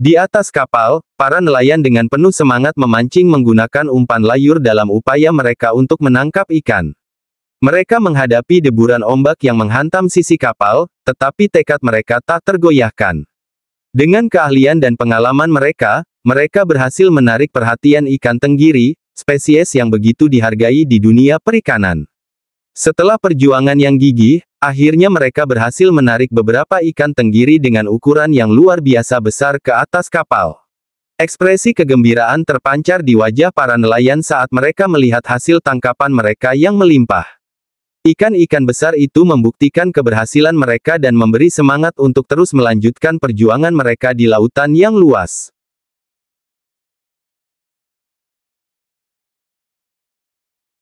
Di atas kapal, para nelayan dengan penuh semangat memancing menggunakan umpan layur dalam upaya mereka untuk menangkap ikan. Mereka menghadapi deburan ombak yang menghantam sisi kapal, tetapi tekad mereka tak tergoyahkan. Dengan keahlian dan pengalaman mereka, mereka berhasil menarik perhatian ikan tenggiri, spesies yang begitu dihargai di dunia perikanan. Setelah perjuangan yang gigih, akhirnya mereka berhasil menarik beberapa ikan tenggiri dengan ukuran yang luar biasa besar ke atas kapal. Ekspresi kegembiraan terpancar di wajah para nelayan saat mereka melihat hasil tangkapan mereka yang melimpah. Ikan-ikan besar itu membuktikan keberhasilan mereka dan memberi semangat untuk terus melanjutkan perjuangan mereka di lautan yang luas.